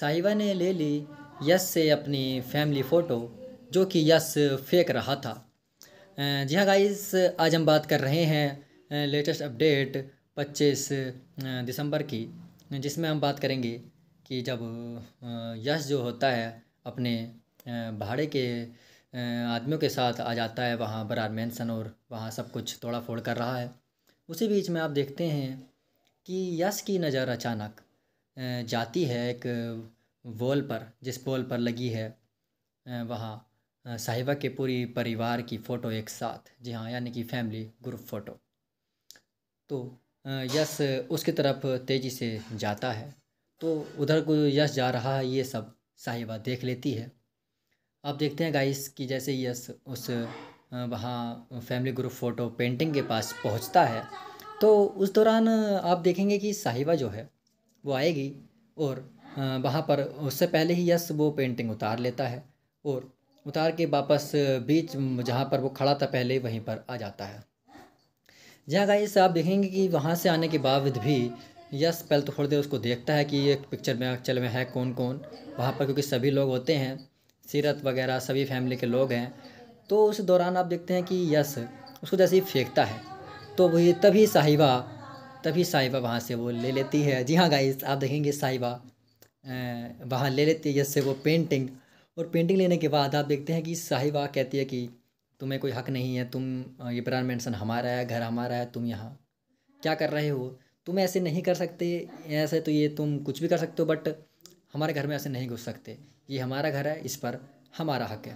साइवा ने ले ली यश से अपनी फैमिली फ़ोटो जो कि यश फेंक रहा था जी हाँ गाइस आज हम बात कर रहे हैं लेटेस्ट अपडेट 25 दिसंबर की जिसमें हम बात करेंगे कि जब यश जो होता है अपने भाड़े के आदमियों के साथ आ जाता है वहाँ बरार मैंसन और वहाँ सब कुछ तोड़ा फोड़ कर रहा है उसी बीच में आप देखते हैं कि यश की नज़र अचानक जाती है एक वॉल पर जिस वॉल पर लगी है वहाँ साहिबा के पूरी परिवार की फ़ोटो एक साथ जी हाँ यानी कि फैमिली ग्रुप फ़ोटो तो यश उसकी तरफ तेज़ी से जाता है तो उधर को यश जा रहा है ये सब साहिबा देख लेती है आप देखते हैं गाइस कि जैसे यश उस वहाँ फैमिली ग्रुप फ़ोटो पेंटिंग के पास पहुँचता है तो उस दौरान आप देखेंगे कि साहिबा जो है वो आएगी और वहाँ पर उससे पहले ही यश वो पेंटिंग उतार लेता है और उतार के वापस बीच जहाँ पर वो खड़ा था पहले वहीं पर आ जाता है जहाँ गाइस आप देखेंगे कि वहाँ से आने के बावजूद भी यस पहले तो थोड़ी देर उसको देखता है कि ये पिक्चर में चल में है कौन कौन वहाँ पर क्योंकि सभी लोग होते हैं सीरत वगैरह सभी फैमिली के लोग हैं तो उस दौरान आप देखते हैं कि यस उसको जैसे ही फेंकता है तो वही तभी साहिबा तभी साहिबा वहाँ से वो ले लेती है जी हाँ गाइस आप देखेंगे साहिबा वहाँ ले लेती है जैसे वो पेंटिंग और पेंटिंग लेने के बाद आप देखते हैं कि साहिबा कहती है कि तुम्हें कोई हक नहीं है तुम ये प्राण मेंशन हमारा है घर हमारा है तुम यहाँ क्या कर रहे हो तुम ऐसे नहीं कर सकते ऐसे तो ये तुम कुछ भी कर सकते हो बट हमारे घर में ऐसे नहीं घुस सकते ये हमारा घर है इस पर हमारा हक है